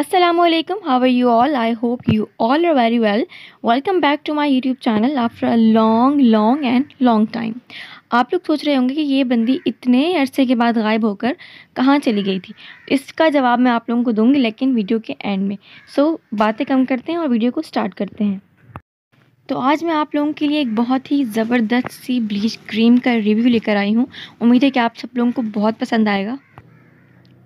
Assalamualaikum. How are you all? I hope you all are very well. Welcome back to my YouTube channel after a long, long and long time. आप लोग सोच रहे होंगे कि ये बंदी इतने अरसे के बाद गायब होकर कहाँ चली गई थी इसका जवाब मैं आप लोगों को दूंगी लेकिन वीडियो के एंड में सो so, बातें कम करते हैं और वीडियो को स्टार्ट करते हैं तो आज मैं आप लोगों के लिए एक बहुत ही ज़बरदस्त सी ब्लीच क्रीम का रिव्यू लेकर आई हूँ उम्मीद है कि आप सब लोगों को बहुत पसंद आएगा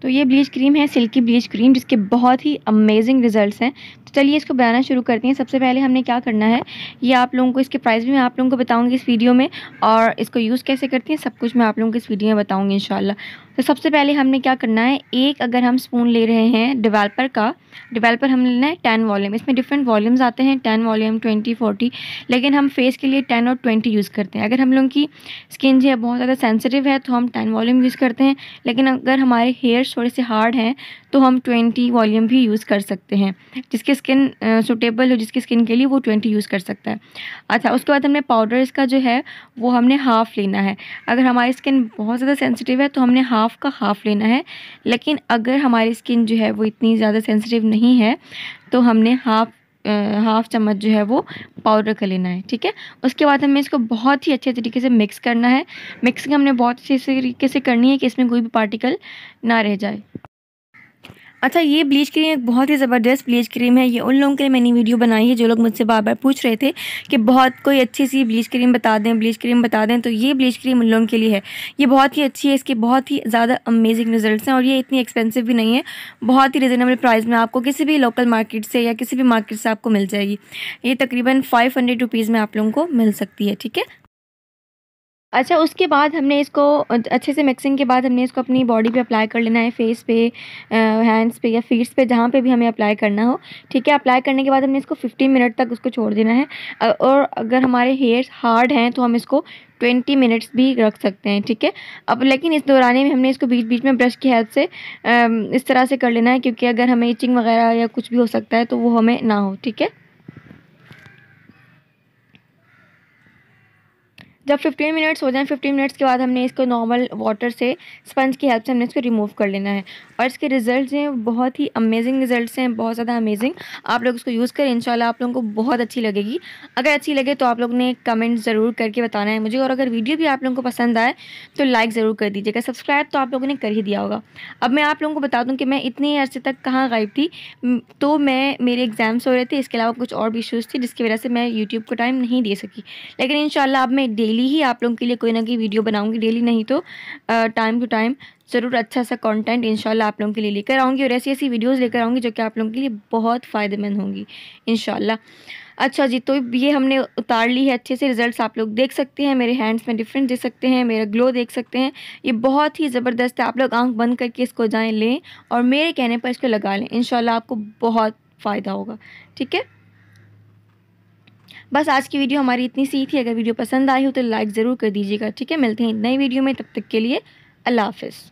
तो ये ब्लीच क्रीम है सिल्की ब्लीच क्रीम जिसके बहुत ही अमेजिंग रिजल्ट्स हैं तो चलिए इसको बनाना शुरू करते हैं सबसे पहले हमने क्या करना है ये आप लोगों को इसके प्राइस भी मैं आप लोगों को बताऊंगी इस वीडियो में और इसको यूज़ कैसे करती हैं सब कुछ मैं आप लोगों को इस वीडियो में बताऊँगी इन तो सबसे पहले हमने क्या करना है एक अगर हम स्पून ले रहे हैं डिवेल्पर का डिवेल्पर हम लेना है टेन वॉल्यूम इसमें डिफरेंट वॉल्यूम्स आते हैं टेन वॉल्यूम ट्वेंटी फोर्टी लेकिन हम फेस के लिए टेन और ट्वेंटी यूज़ करते हैं अगर हम लोगों की स्किन जो है बहुत ज़्यादा सेंसिटिव है तो हम टेन वॉल्यूम यूज़ करते हैं लेकिन अगर हमारे हेयर्स प्रोडक्ट्स थोड़े से हार्ड हैं तो हम ट्वेंटी वॉल्यूम भी यूज़ कर सकते हैं जिसके स्किन सूटेबल हो जिसकी स्किन के लिए वो ट्वेंटी यूज़ कर सकता है अच्छा उसके बाद हमने पाउडर इसका जो है वो हमने हाफ़ लेना है अगर हमारी स्किन बहुत ज़्यादा सेंसिटिव है तो हमने हाफ़ का हाफ़ लेना है लेकिन अगर हमारी स्किन जो है वो इतनी ज़्यादा सेंसिटिव नहीं है तो हमने हाफ़ हाफ़ चम्मच जो है वो पाउडर कर लेना है ठीक है उसके बाद हमें इसको बहुत ही अच्छे तरीके से मिक्स करना है मिक्सिंग हमने बहुत अच्छे तरीके से करनी है कि इसमें कोई भी पार्टिकल ना रह जाए अच्छा ये ब्लीच क्रीम एक बहुत ही ज़बरदस्त ब्लीच क्रीम है ये उन लोगों के लिए मैंने वीडियो बनाई है जो लोग मुझसे बार बार पूछ रहे थे कि बहुत कोई अच्छी सी ब्लीच क्रीम बता दें ब्लीच क्रीम बता दें तो ये ब्लीच क्रीम उन लोगों के लिए है ये बहुत ही अच्छी है इसके बहुत ही ज़्यादा अमेजिंग रिजल्ट हैं और ये इतनी एक्सपेंसिव भी नहीं है बहुत ही रिजनेबल प्राइस में आपको किसी भी लोकल मार्केट से या किसी भी मार्केट से आपको मिल जाएगी ये तकरीबन फाइव हंड्रेड रुपीज़ में आप लोगों को मिल सकती है ठीक है अच्छा उसके बाद हमने इसको अच्छे से मिक्सिंग के बाद हमने इसको अपनी बॉडी पे अप्लाई कर लेना है फेस पे हैंड्स पे या फीट्स पे जहाँ पे भी हमें अप्लाई करना हो ठीक है अप्लाई करने के बाद हमने इसको 15 मिनट तक उसको छोड़ देना है और अगर हमारे हेयर्स हार्ड हैं तो हम इसको ट्वेंटी मिनट्स भी रख सकते हैं ठीक है अब लेकिन इस दौरान में हमने इसको बीच बीच में ब्रश की हेल्प से इस तरह से कर लेना है क्योंकि अगर हमें इचिंग वगैरह या कुछ भी हो सकता है तो वो हमें ना हो ठीक है जब 15 मिनट्स हो जाए 15 मिनट्स के बाद हमने इसको नॉर्मल वाटर से स्पंज की हेल्प से हमने इसको रिमूव कर लेना है और इसके रिजल्ट हैं बहुत ही अमेजिंग रिजल्ट हैं बहुत ज़्यादा अमेजिंग आप लोग इसको यूज़ करें इनशाला आप लोगों को बहुत अच्छी लगेगी अगर अच्छी लगे तो आप लोग ने कमेंट ज़रूर करके बताना है मुझे और अगर वीडियो भी आप लोगों को पसंद आए तो लाइक ज़रूर कर दीजिएगा सब्सक्राइब तो आप लोगों ने कर ही दिया होगा अब मैं आप लोगों को बता दूँ कि मैं इतने अर्से तक कहाँ गायब थी तो मैं मेरे एग्ज़ाम्स हो रहे थे इसके अलावा कुछ और भी इशूज़ थी जिसकी वजह से मैं यूट्यूब को टाइम नहीं दे सकी लेकिन इन अब मैं डेली डेली ही आप लोगों के लिए कोई ना कोई वीडियो बनाऊंगी डेली नहीं तो टाइम टू टाइम ज़रूर अच्छा सा कंटेंट इंशाल्लाह आप लोगों के लिए लेकर आऊँगी और ऐसी ऐसी वीडियोस लेकर आऊँगी जो कि आप लोगों के लिए बहुत फ़ायदेमंद होंगी इंशाल्लाह अच्छा जी तो ये हमने उतार ली है अच्छे से रिजल्ट्स आप लोग देख सकते हैं मेरे हैंड्स में डिफरेंस देख सकते हैं मेरा ग्लो देख सकते हैं ये बहुत ही ज़बरदस्त है आप लोग आँख बंद करके इसको जाएँ लें और मेरे कहने पर इसको लगा लें इन आपको बहुत फ़ायदा होगा ठीक है बस आज की वीडियो हमारी इतनी सी थी अगर वीडियो पसंद आई हो तो लाइक ज़रूर कर दीजिएगा ठीक है मिलते हैं नई वीडियो में तब तक के लिए अल्लाह हाफिज़